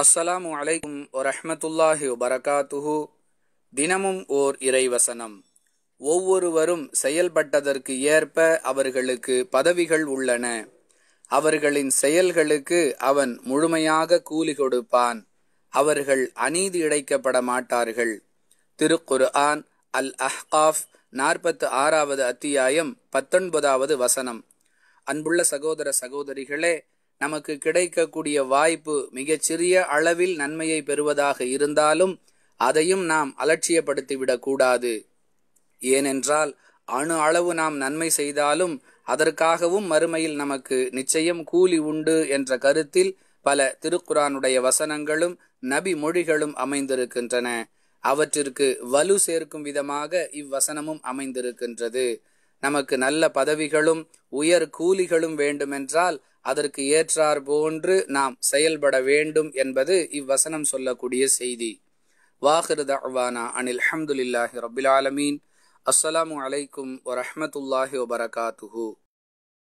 அஸ்ஸலாமு அலைக்கும் வரஹமத்துல்லாஹி வபரகாத்துஹு தினமும் ஓர் இறைவசனம் ஒவ்வொருவரும் செயல்பட்டதற்கு ஏற்ப அவர்களுக்கு பதவிகள் உள்ளன அவர்களின் செயல்களுக்கு அவன் முழுமையாக கூலி கொடுப்பான் அவர்கள் அநீதி இழைக்கப்பட மாட்டார்கள் திருக்குரு ஆன் அல் அஹ்காஃப் நாற்பத்து ஆறாவது அத்தியாயம் பத்தொன்பதாவது வசனம் அன்புள்ள சகோதர சகோதரிகளே நமக்கு கிடைக்கக்கூடிய வாய்ப்பு மிகச்சிறிய அளவில் நன்மையை பெறுவதாக இருந்தாலும் அதையும் நாம் அலட்சியப்படுத்திவிடக் கூடாது ஏனென்றால் அணு அளவு நாம் நன்மை செய்தாலும் அதற்காகவும் மறுமையில் நமக்கு நிச்சயம் கூலி உண்டு என்ற கருத்தில் பல திருக்குறானுடைய வசனங்களும் நபி மொழிகளும் அமைந்திருக்கின்றன அவற்றிற்கு வலு சேர்க்கும் விதமாக இவ்வசனமும் அமைந்திருக்கின்றது நமக்கு நல்ல பதவிகளும் உயர் கூலிகளும் வேண்டுமென்றால் அதற்கு ஏற்றார் போன்று நாம் செயல்பட வேண்டும் என்பது இவ்வசனம் சொல்லக்கூடிய செய்தி வாஹிருதானா அனில் அஹமதுல்லாஹி ரபுல் ஆலமீன் அஸ்ஸலாமு அலைக்கும் வரமத்துல்லாஹி வபரகாத்துஹூ